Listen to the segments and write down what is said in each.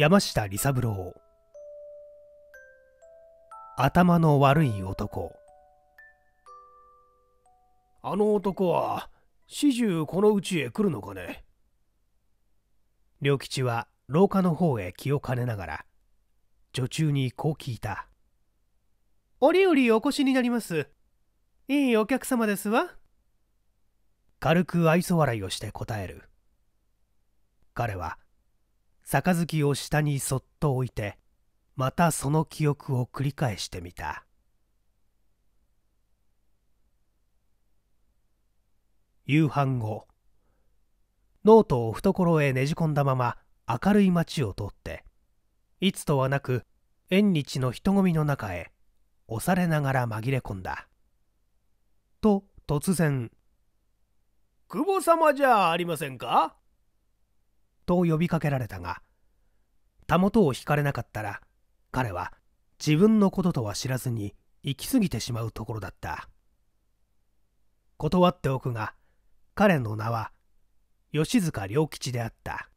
山下利三郎頭の悪い男あの男は始終このうちへ来るのかね良吉は廊下の方へ気を兼ねながら女中にこう聞いた折々お越しになりますいいお客様ですわ軽く愛想笑いをして答える彼は杯を下にそっと置いてまたその記憶を繰り返してみた夕飯後ノートを懐へねじ込んだまま明るい街を通っていつとはなく縁日の人混みの中へ押されながら紛れ込んだと突然「久保様じゃありませんか?」と呼びかけられたがたもとを引かれなかったら彼は自分のこととは知らずに行き過ぎてしまうところだった断っておくが彼の名は吉塚良吉であった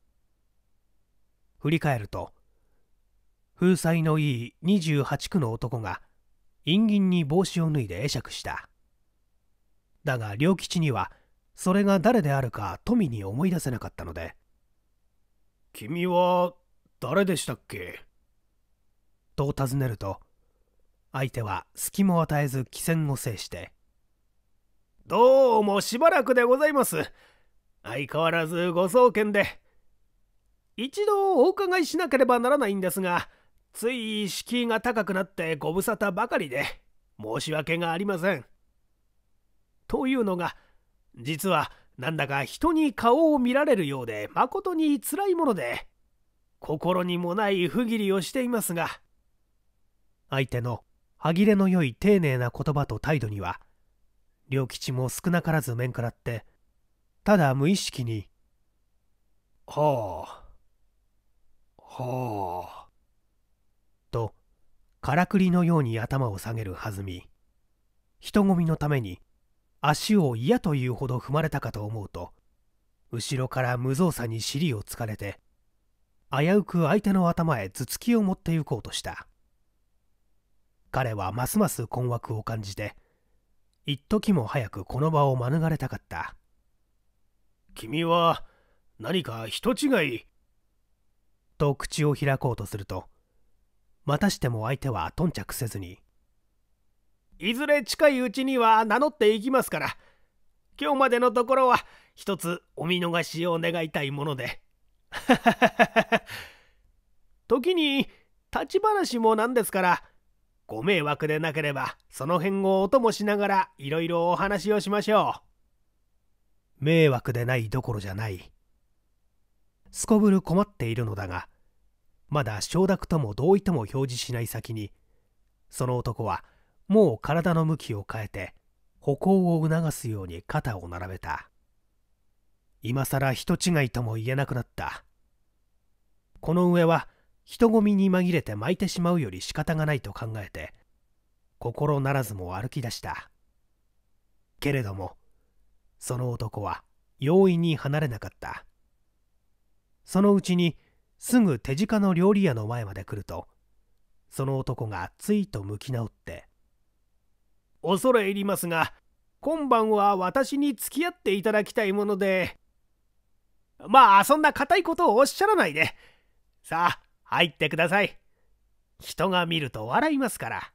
振り返ると風采のいい28区の男が陰銀に帽子を脱いで会釈しただが良吉にはそれが誰であるか富に思い出せなかったので君は誰でしたっけと尋ねると相手は隙も与えず汽船を制して「どうもしばらくでございます相変わらずご送検で一度お伺いしなければならないんですがつい敷居が高くなってご無沙汰ばかりで申し訳がありません」というのが実はなんだか人に顔を見られるようでまことにつらいもので心にもない不義理をしていますが相手の歯切れのよい丁寧な言葉と態度には良吉も少なからず面からってただ無意識に「はあはあ」とからくりのように頭を下げる弾み人混みのために「足を嫌というほど踏まれたかと思うと後ろから無造作に尻をつかれて危うく相手の頭へ頭突きを持って行こうとした彼はますます困惑を感じて一時も早くこの場を免れたかった君は何か人違いと口を開こうとするとまたしても相手は頓着せずにいずれ近いうちには名乗っていきますから今日までのところは一つお見逃しを願いたいもので 時に立ち話もなんですからご迷惑でなければその辺をお供しながらいろいろお話をしましょう迷惑でないどころじゃないすこぶる困っているのだがまだ承諾とも同意とも表示しない先にその男はもう体の向きを変えて歩行を促すように肩を並べた今さら人違いとも言えなくなったこの上は人混みに紛れて巻いてしまうより仕方がないと考えて心ならずも歩き出したけれどもその男は容易に離れなかったそのうちにすぐ手近の料理屋の前まで来るとその男がついと向き直って恐れ入りますが今晩は私に付き合っていただきたいものでまあそんな固いことをおっしゃらないでさあ入ってください人が見ると笑いますから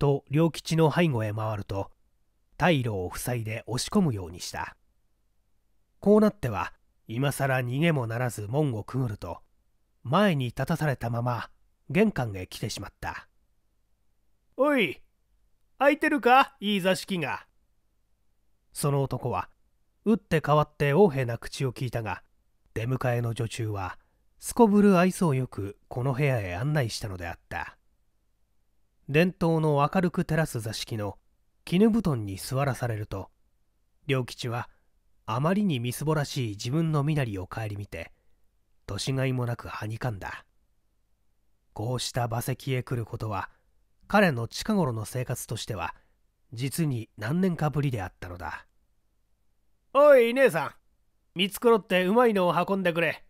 と良吉の背後へ回ると退路を塞いで押し込むようにしたこうなっては今更逃げもならず門をくぐると前に立たされたまま玄関へ来てしまったおい空いてるかいい座敷が。その男は、打って変わって横柄な口を聞いたが、出迎えの女中は、すこぶる愛想よくこの部屋へ案内したのであった。伝統の明るく照らす座敷の絹布団に座らされると、良吉は、あまりにみすぼらしい自分の身なりを顧みて、年がいもなくはにかんだ。こうした馬籍へ来ることは、彼の近頃の生活としては実に何年かぶりであったのだおい姉さん見繕ってうまいのを運んでくれ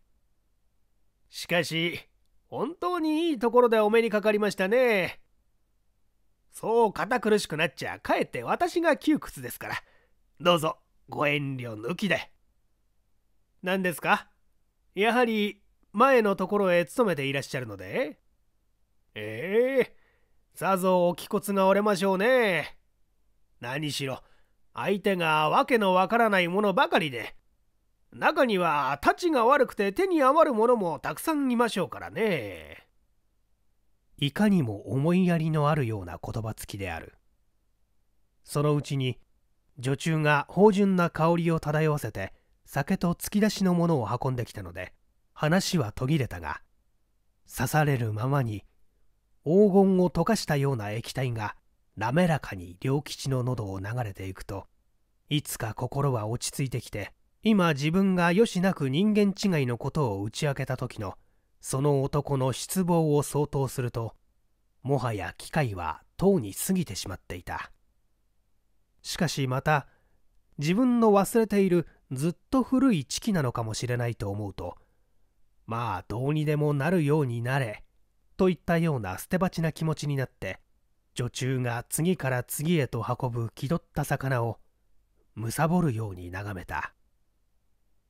しかし本当にいいところでお目にかかりましたねそう堅苦しくなっちゃかえって私が窮屈ですからどうぞご遠慮抜きで何ですかやはり前のところへ勤めていらっしゃるのでええさぞお気骨が折れましょうね。何しろ、相手がわけのわからないものばかりで、中にはたちが悪くて手に余るものもたくさんいましょうからね。いかにも思いやりのあるような言葉つきである。そのうちに、女中が芳醇な香りを漂わせて、酒と突き出しのものを運んできたので、話は途切れたが、刺されるままに黄金を溶かしたような液体が滑らかに良吉の喉を流れていくといつか心は落ち着いてきて今自分がよしなく人間違いのことを打ち明けた時のその男の失望を相当するともはや機会はとうに過ぎてしまっていたしかしまた自分の忘れているずっと古い知識なのかもしれないと思うとまあどうにでもなるようになれといったような捨て鉢な気持ちになって女中が次から次へと運ぶ気取った魚をむさぼるように眺めた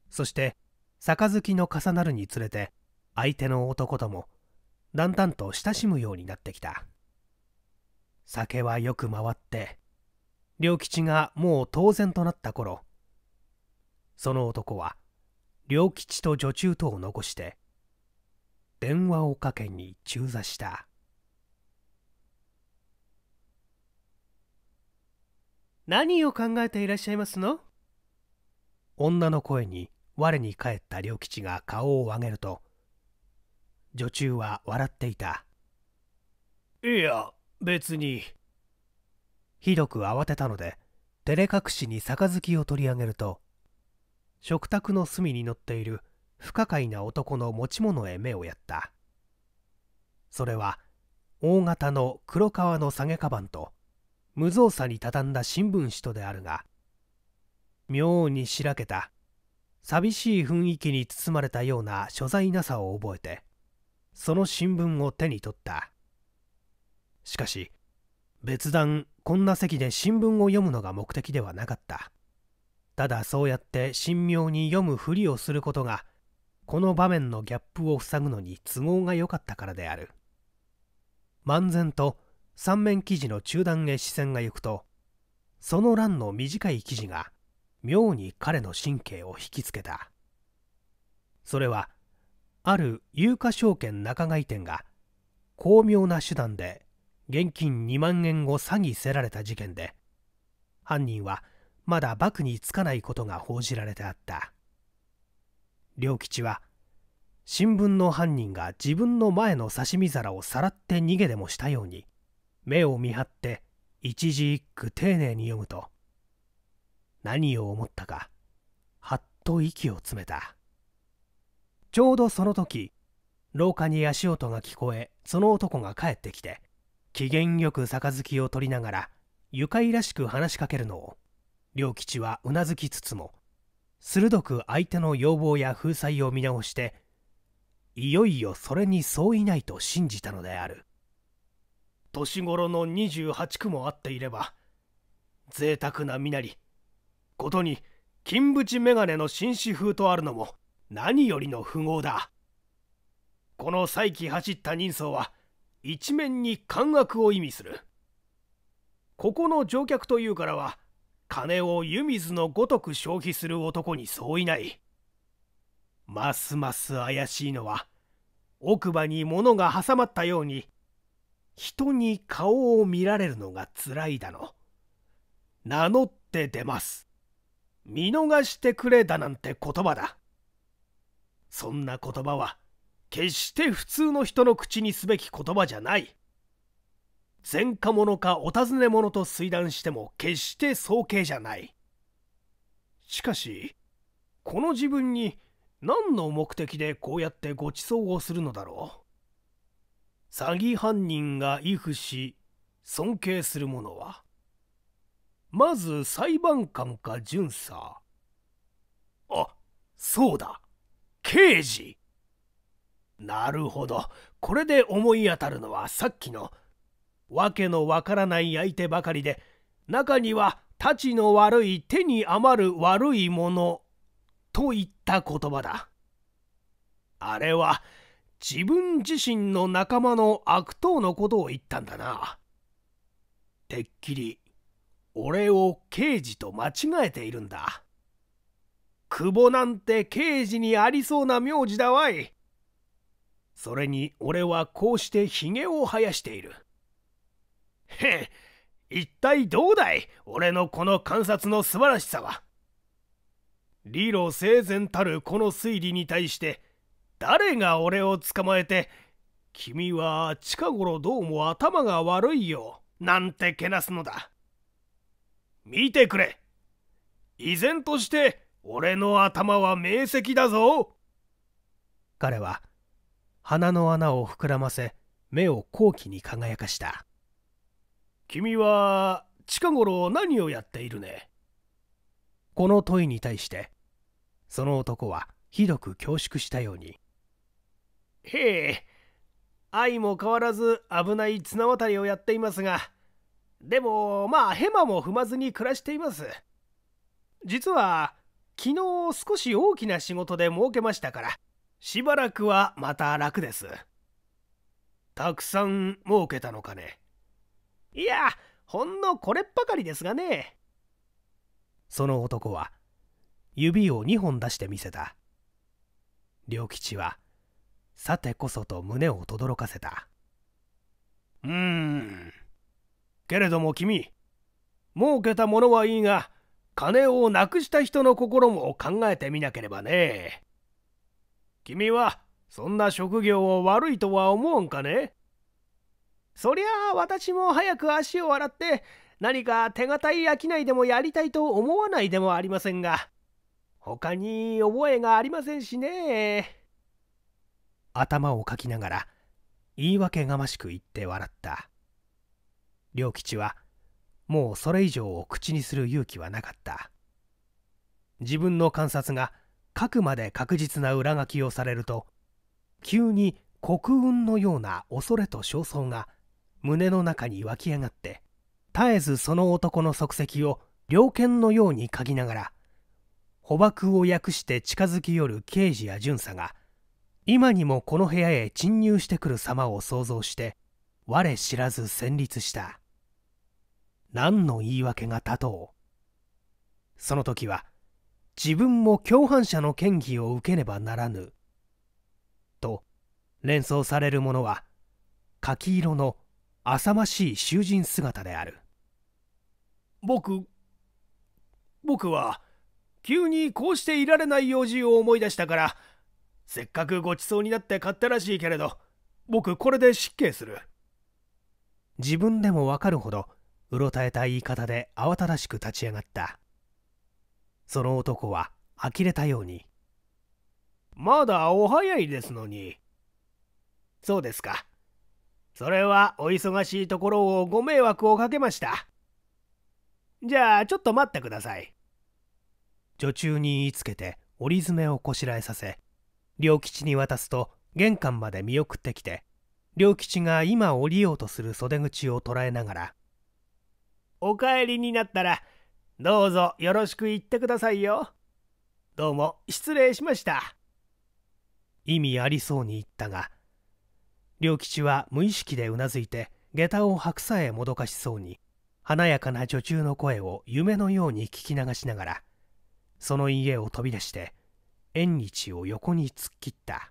そして杯の重なるにつれて相手の男ともだんだんと親しむようになってきた酒はよく回って良吉がもう当然となった頃その男は良吉と女中とを残して電話をかけに中座した何を考えていらっしゃいますの女の声に我に返った良吉が顔を上げると女中は笑っていたいや別にひどく慌てたので照れ隠しに杯を取り上げると食卓の隅に乗っている不可解な男の持ち物へ目をやったそれは大型の黒革の下げカバンと無造作に畳んだ新聞紙とであるが妙にしらけた寂しい雰囲気に包まれたような所在なさを覚えてその新聞を手に取ったしかし別段こんな席で新聞を読むのが目的ではなかったただそうやって神妙に読むふりをすることがこの場面のギャップを塞ぐのに都合が良かったからである漫然と三面記事の中段へ視線が行くとその欄の短い記事が妙に彼の神経を引きつけたそれはある有価証券仲買店が巧妙な手段で現金2万円を詐欺せられた事件で犯人はまだ幕につかないことが報じられてあった良吉は新聞の犯人が自分の前の刺身皿をさらって逃げでもしたように目を見張って一字一句丁寧に読むと何を思ったかはっと息を詰めたちょうどその時廊下に足音が聞こえその男が帰ってきて機嫌よく杯を取りながら愉快らしく話しかけるのを良吉はうなずきつつも鋭く相手の要望や風采を見直していよいよそれに相違ないと信じたのである年頃の28区もあっていれば贅沢な身なりことに金縁眼鏡の紳士風とあるのも何よりの富豪だこの再起走った人相は一面に感覚を意味するここの乗客というからは金を湯水のごとく消費する男に相違ないますます怪しいのは奥歯に物が挟まったように人に顔を見られるのがつらいだの名乗って出ます見逃してくれだなんて言葉だそんな言葉は決して普通の人の口にすべき言葉じゃない前科者かお尋ね者と推断しても決して早計じゃないしかしこの自分に何の目的でこうやってご馳走をするのだろう詐欺犯人が畏怖し尊敬する者はまず裁判官か巡査あそうだ刑事なるほどこれで思い当たるのはさっきのわけのわからない相手ばかりで中にはたちの悪い手に余る悪いものといった言葉だあれは自分自身の仲間の悪党のことを言ったんだなてっきり俺を刑事と間違えているんだ久保なんて刑事にありそうな名字だわいそれに俺はこうしてひげを生やしているへ 一体どうだい俺のこの観察の素晴らしさは理路整然たるこの推理に対して誰が俺を捕まえて君は近頃どうも頭が悪いよなんてけなすのだ見てくれ依然として俺の頭は明晰だぞ彼は鼻の穴を膨らませ目を好奇に輝かした君は近頃何をやっているねこの問いに対してその男はひどく恐縮したように「へえ愛も変わらず危ない綱渡りをやっていますがでもまあヘマも踏まずに暮らしています」実は昨日少し大きな仕事で儲けましたからしばらくはまた楽ですたくさん儲けたのかねいやほんのこれっばかりですがねその男は指を2本出してみせた良吉はさてこそと胸を轟かせたうーんけれども君儲けたものはいいが金をなくした人の心も考えてみなければね君はそんな職業を悪いとは思うんかねそりゃあ私も早く足を洗って何か手堅い商いでもやりたいと思わないでもありませんが他に覚えがありませんしね頭をかきながら言い訳がましく言って笑った良吉はもうそれ以上を口にする勇気はなかった自分の観察が書くまで確実な裏書きをされると急に国運のような恐れと焦燥が胸の中に湧き上がって絶えずその男の足跡を猟犬のように嗅ぎながら捕獲を訳して近づき寄る刑事や巡査が今にもこの部屋へ侵入してくる様を想像して我知らず戦慄した何の言い訳が立とうその時は自分も共犯者の嫌疑を受けねばならぬと連想されるものは柿色の浅ましい囚人姿である僕僕は急にこうしていられない用事を思い出したからせっかくごちそうになって買ったらしいけれど僕これで失敬する自分でもわかるほどうろたえた言い方で慌ただしく立ち上がったその男は呆れたようにまだお早いですのにそうですかそれはお忙しいところをご迷惑をかけました。じゃあちょっと待ってください。女中に言いつけて折り詰めをこしらえさせ、良吉に渡すと玄関まで見送ってきて、良吉が今降りようとする袖口を捉えながら、お帰りになったら、どうぞよろしく言ってくださいよ。どうも失礼しました。意味ありそうに言ったが、良吉は無意識でうなずいて下駄を白さえもどかしそうに華やかな女中の声を夢のように聞き流しながらその家を飛び出して縁日を横に突っ切った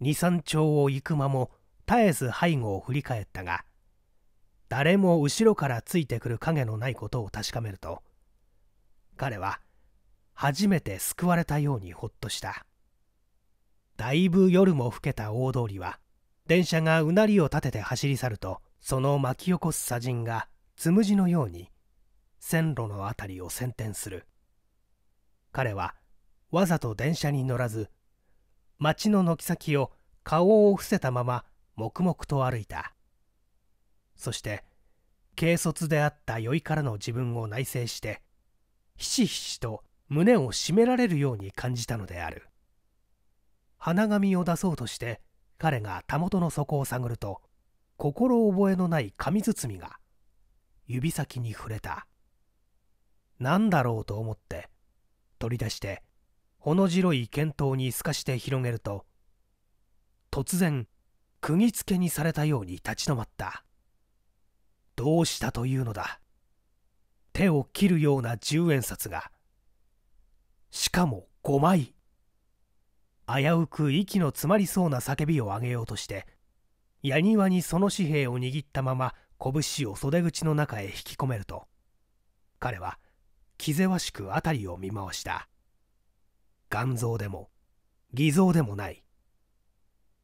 二三丁を行く間も絶えず背後を振り返ったが誰も後ろからついてくる影のないことを確かめると彼は初めて救われたようにほっとした。だいぶ夜も更けた大通りは電車がうなりを立てて走り去るとその巻き起こす砂塵がつむじのように線路の辺りを先転する彼はわざと電車に乗らず町の軒先を顔を伏せたまま黙々と歩いたそして軽率であった酔いからの自分を内省してひしひしと胸を締められるように感じたのである花紙を出そうとして彼がたもとの底を探ると心覚えのない紙包みが指先に触れた何だろうと思って取り出してほの白い剣頭に透かして広げると突然釘付けにされたように立ち止まったどうしたというのだ手を切るような十円札がしかも5枚危うく息の詰まりそうな叫びを上げようとして矢庭にその紙幣を握ったまま拳を袖口の中へ引き込めると彼は気ぜわしく辺りを見回した肝臓でも偽造でもない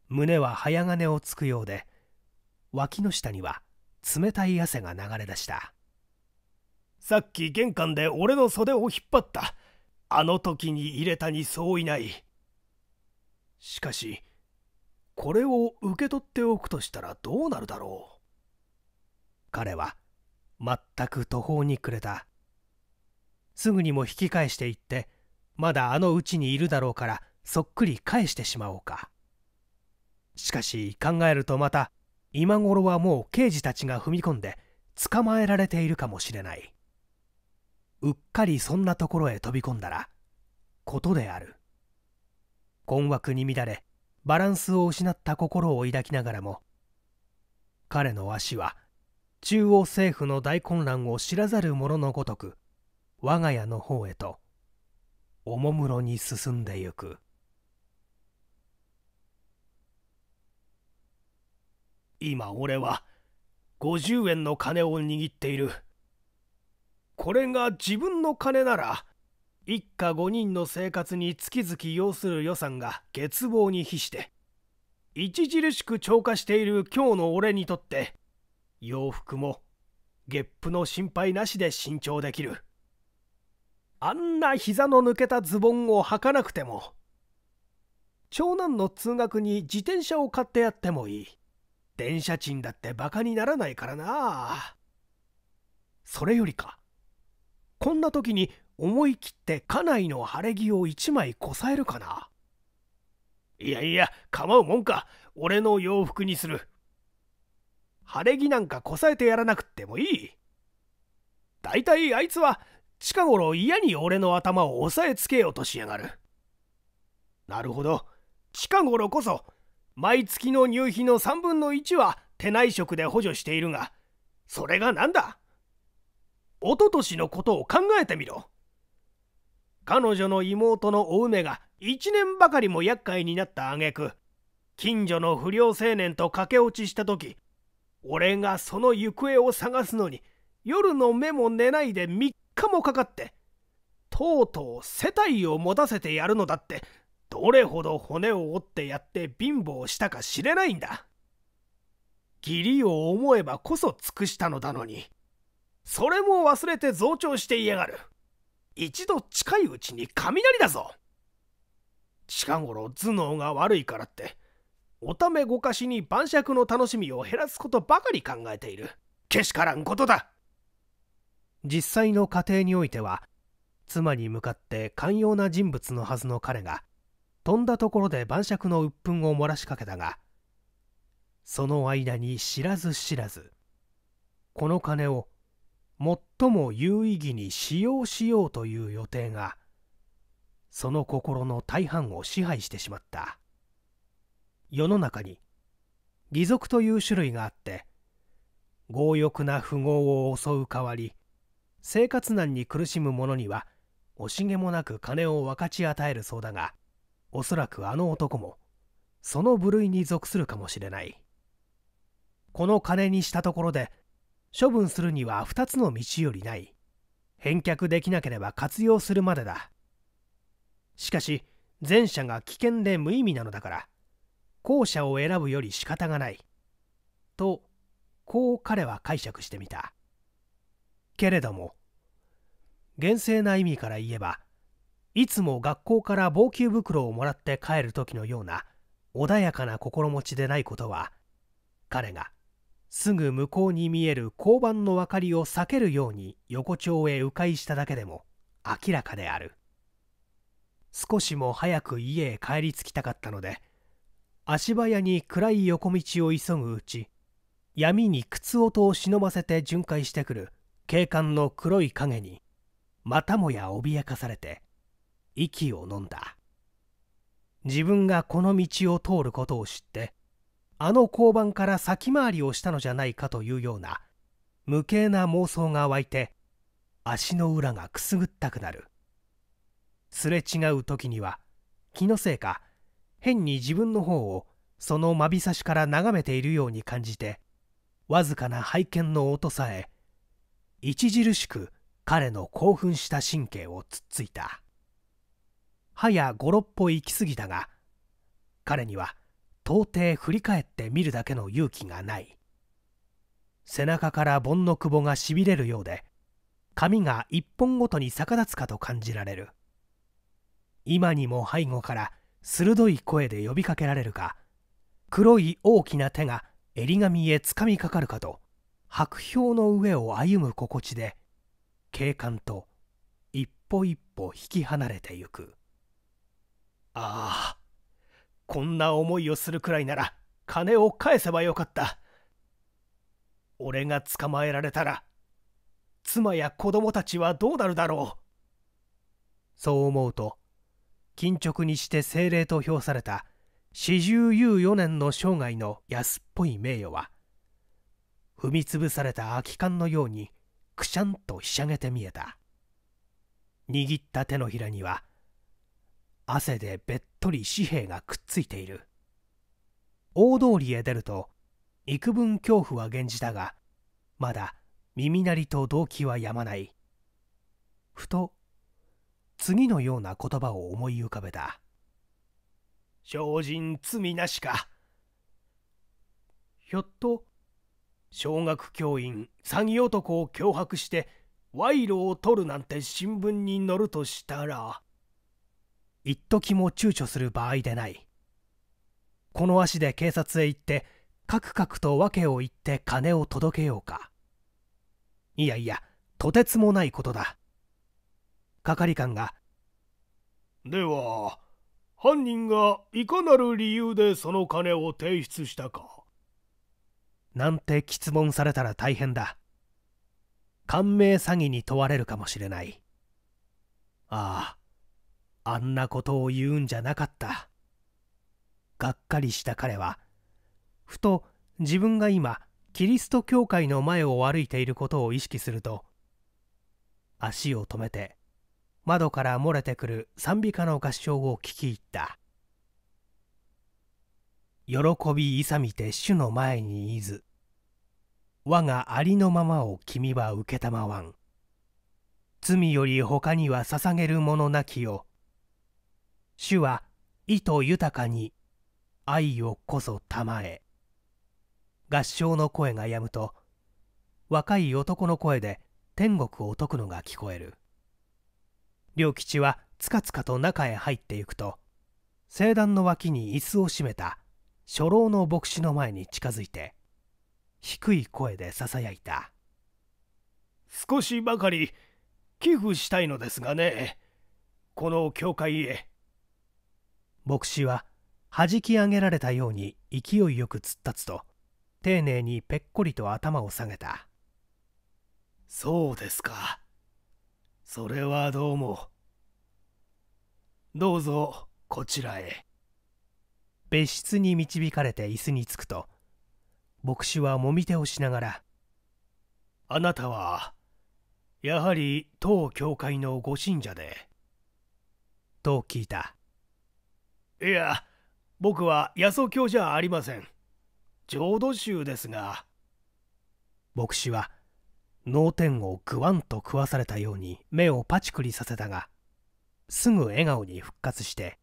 胸は早金をつくようで脇の下には冷たい汗が流れ出したさっき玄関で俺の袖を引っ張ったあの時に入れたに相違ないしかしこれを受け取っておくとしたらどうなるだろう彼は全く途方に暮れたすぐにも引き返していってまだあのうちにいるだろうからそっくり返してしまおうかしかし考えるとまた今頃はもう刑事たちが踏み込んで捕まえられているかもしれないうっかりそんなところへ飛び込んだらことである困惑に乱れバランスを失った心を抱きながらも彼の足は中央政府の大混乱を知らざる者のごとく我が家の方へとおもむろに進んでゆく今俺は50円の金を握っているこれが自分の金なら一家5人の生活に月々要する予算が欠乏に比して著しく超過している今日の俺にとって洋服もゲップの心配なしで新調できるあんな膝の抜けたズボンを履かなくても長男の通学に自転車を買ってやってもいい電車賃だってバカにならないからなそれよりかこんな時に思い切って家内の晴れ着を一枚こさえるかな。いやいや、構うもんか。俺の洋服にする。晴れ着なんかこさえてやらなくってもいい。だいたいあいつは近頃嫌に俺の頭を押さえつけようとしやがる。なるほど。近頃こそ、毎月の入費の3分の1は手内職で補助しているが、それが何だおととしのことを考えてみろ。彼女の妹のお梅が1年ばかりも厄介になった挙句近所の不良青年と駆け落ちした時俺がその行方を探すのに夜の目も寝ないで3日もかかってとうとう世帯を持たせてやるのだってどれほど骨を折ってやって貧乏したか知れないんだ義理を思えばこそ尽くしたのだのにそれも忘れて増長していやがる一度近いうちに雷だぞ近頃頭脳が悪いからっておためごかしに晩酌の楽しみを減らすことばかり考えているけしからんことだ実際の家庭においては妻に向かって寛容な人物のはずの彼が飛んだところで晩酌の鬱憤を漏らしかけたがその間に知らず知らずこの金を最も有意義に使用しようという予定がその心の大半を支配してしまった世の中に義賊という種類があって強欲な富豪を襲う代わり生活難に苦しむ者には惜しげもなく金を分かち与えるそうだがおそらくあの男もその部類に属するかもしれないこの金にしたところで処分するには2つの道よりない返却できなければ活用するまでだしかし前者が危険で無意味なのだから後者を選ぶより仕方がないとこう彼は解釈してみたけれども厳正な意味から言えばいつも学校から防球袋をもらって帰る時のような穏やかな心持ちでないことは彼がすぐ向こうに見える交番の明かりを避けるように横丁へ迂回しただけでも明らかである少しも早く家へ帰り着きたかったので足早に暗い横道を急ぐうち闇に靴音を忍ばせて巡回してくる警官の黒い影にまたもや脅かされて息をのんだ自分がこの道を通ることを知ってあの交番から先回りをしたのじゃないかというような無形な妄想が湧いて足の裏がくすぐったくなるすれ違う時には気のせいか変に自分の方をそのまびさしから眺めているように感じてわずかな拝見の音さえ著しく彼の興奮した神経をつっついたはや56歩行き過ぎたが彼には到底振り返って見るだけの勇気がない背中から盆のくぼがしびれるようで髪が一本ごとに逆立つかと感じられる今にも背後から鋭い声で呼びかけられるか黒い大きな手が襟髪へつかみかかるかと白氷の上を歩む心地で警官と一歩一歩引き離れてゆくああこんな思いをするくらいなら金を返せばよかった俺が捕まえられたら妻や子供たちはどうなるだろうそう思うと金直にして精霊と評された四十有四年の生涯の安っぽい名誉は踏みつぶされた空き缶のようにくしゃんとひしゃげて見えた握った手のひらには汗でべっとり紙幣がくっついている大通りへ出ると幾分恐怖は現じたがまだ耳鳴りと動機はやまないふと次のような言葉を思い浮かべた「精進罪なしか」ひょっと小学教員詐欺男を脅迫して賄賂を取るなんて新聞に載るとしたら一時も躊躇する場合でないこの足で警察へ行ってカクカクと訳を言って金を届けようかいやいやとてつもないことだ係官が「では犯人がいかなる理由でその金を提出したか?」なんて質問されたら大変だ感銘詐欺に問われるかもしれないあああんなことを言うんじゃなかった。がっかりした彼は、ふと自分が今、キリスト教会の前を歩いていることを意識すると、足を止めて、窓から漏れてくる賛美歌の合唱を聞き入った。喜び勇みて主の前にいず。我がありのままを君は承わん。罪より他には捧げるものなきよ。主は意図豊かに愛をこそ賜え合唱の声がやむと若い男の声で天国を説くのが聞こえる良吉はつかつかと中へ入っていくと聖壇の脇に椅子を閉めた初老の牧師の前に近づいて低い声でささやいた少しばかり寄付したいのですがねこの教会へ牧師は弾き上げられたように勢いよく突っ立つと丁寧にぺっこりと頭を下げたそうですかそれはどうもどうぞこちらへ別室に導かれて椅子に着くと牧師はもみ手をしながら「あなたはやはり当教会のご信者で」と聞いたいや、僕は野草教じゃありません。浄土宗ですが。牧師は、脳天をぐわんと食わされたように目をパチクリさせたが、すぐ笑顔に復活して、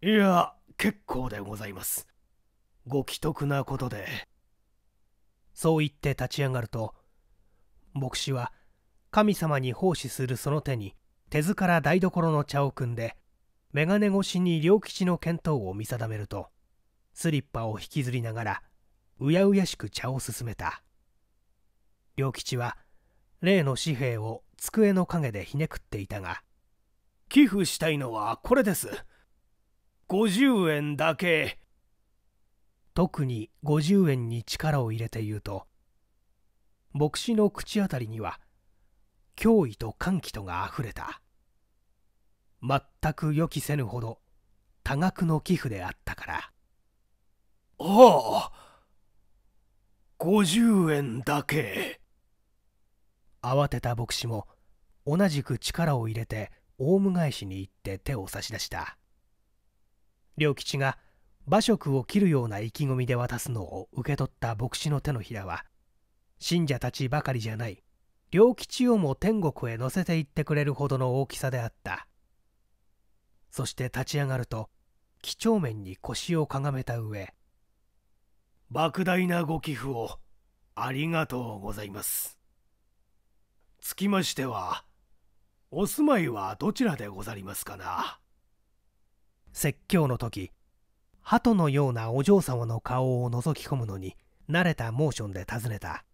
いや、結構でございます。ご既得なことで。そう言って立ち上がると、牧師は神様に奉仕するその手に手塚から台所の茶を汲んで、眼鏡越しに両吉の見当を見定めるとスリッパを引きずりながらうやうやしく茶を進めた両吉は例の紙幣を机の陰でひねくっていたが寄付したいのはこれです50円だけ特に50円に力を入れて言うと牧師の口当たりには脅威と歓喜とがあふれた全く予期せぬほど多額の寄付であったからああ50円だけ慌てた牧師も同じく力を入れてオウム返しに行って手を差し出した良吉が馬食を切るような意気込みで渡すのを受け取った牧師の手のひらは信者たちばかりじゃない良吉をも天国へ乗せていってくれるほどの大きさであったそして立ち上がると几帳面に腰をかがめた上莫大なご寄付をありがとうございますつきましてはお住まいはどちらでござりますかな説教の時鳩のようなお嬢様の顔を覗き込むのに慣れたモーションで尋ねた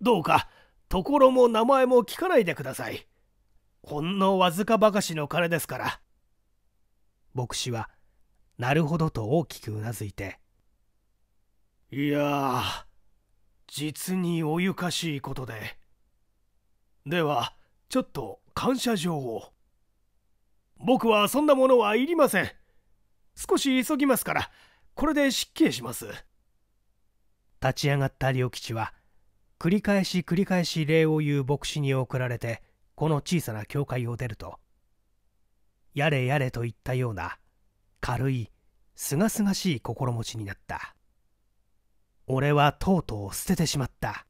どうかところも名前も聞かないでくださいほんのわずかばかしの金ですから牧師はなるほどと大きくうなずいていや実におゆかしいことでではちょっと感謝状を僕はそんなものはいりません少し急ぎますからこれで失敬します立ち上がった良吉は繰り返し繰り返し礼を言う牧師に送られてこの小さな教会を出るとやれやれといったような軽いすがすがしい心持ちになった俺はとうとう捨ててしまった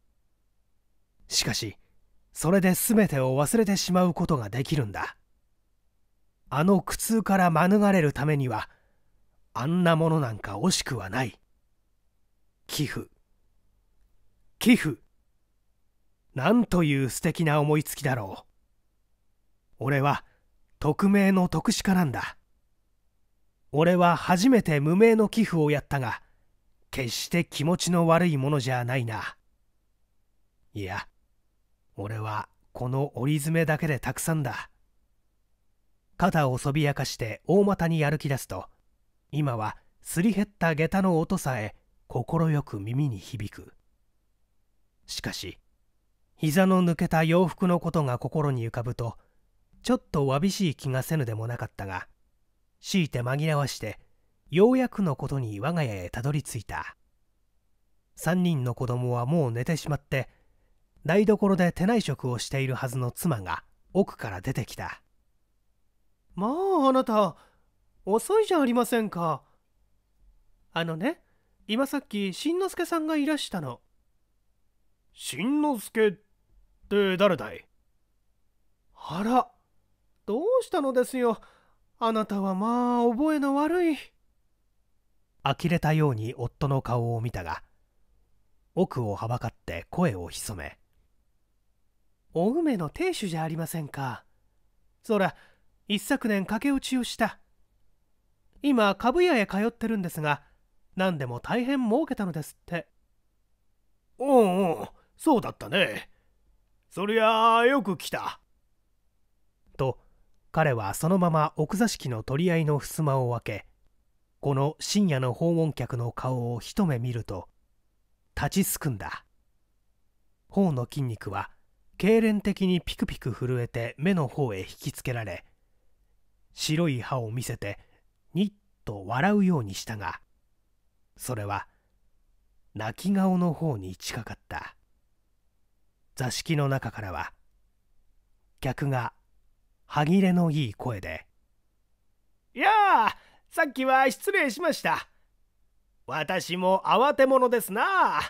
しかしそれで全てを忘れてしまうことができるんだあの苦痛から免れるためにはあんなものなんか惜しくはない寄付寄付なんという素敵な思いつきだろう俺は匿名の特殊化なんだ俺は初めて無名の寄付をやったが決して気持ちの悪いものじゃないないや俺はこの折り詰だけでたくさんだ肩をそびやかして大股に歩き出すと今はすり減った下駄の音さえ快く耳に響くしかし膝の抜けた洋服のことが心に浮かぶとちょっとわびしい気がせぬでもなかったが強いて紛らわしてようやくのことに我が家へたどり着いた3人の子供はもう寝てしまって台所で手内職をしているはずの妻が奥から出てきたまああなた遅いじゃありませんかあのね今さっきしんのすけさんがいらしたのしんのすけって誰だいあらどうしたのですよあなたはまあ覚えの悪い呆れたように夫の顔を見たが奥をはばかって声を潜め「お梅の亭主じゃありませんかそら一昨年駆け落ちをした今株屋へ通ってるんですが何でも大変儲けたのですっておうおうそうだったねそりゃあよく来た彼はそのまま奥座敷の取り合いの襖を開けこの深夜の訪問客の顔を一目見ると立ちすくんだ頬の筋肉は痙攣的にピクピク震えて目の方へ引きつけられ白い歯を見せてニッと笑うようにしたがそれは泣き顔の方に近かった座敷の中からは客が歯切れのいい声で「いやあさっきは失礼しました私も慌て者ですな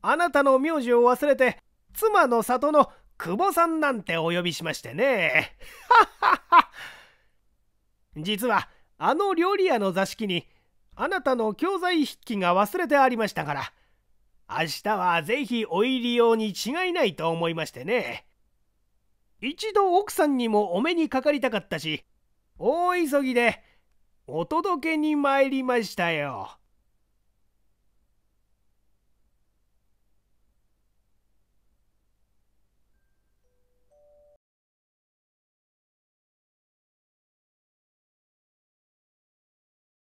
あなたの名字を忘れて妻の里の久保さんなんてお呼びしましてね 実はあの料理屋の座敷にあなたの教材筆記が忘れてありましたから明日はぜひお入り用に違いないと思いましてね一度奥さんにもお目にかかりたかったし大急ぎでお届けに参りましたよ。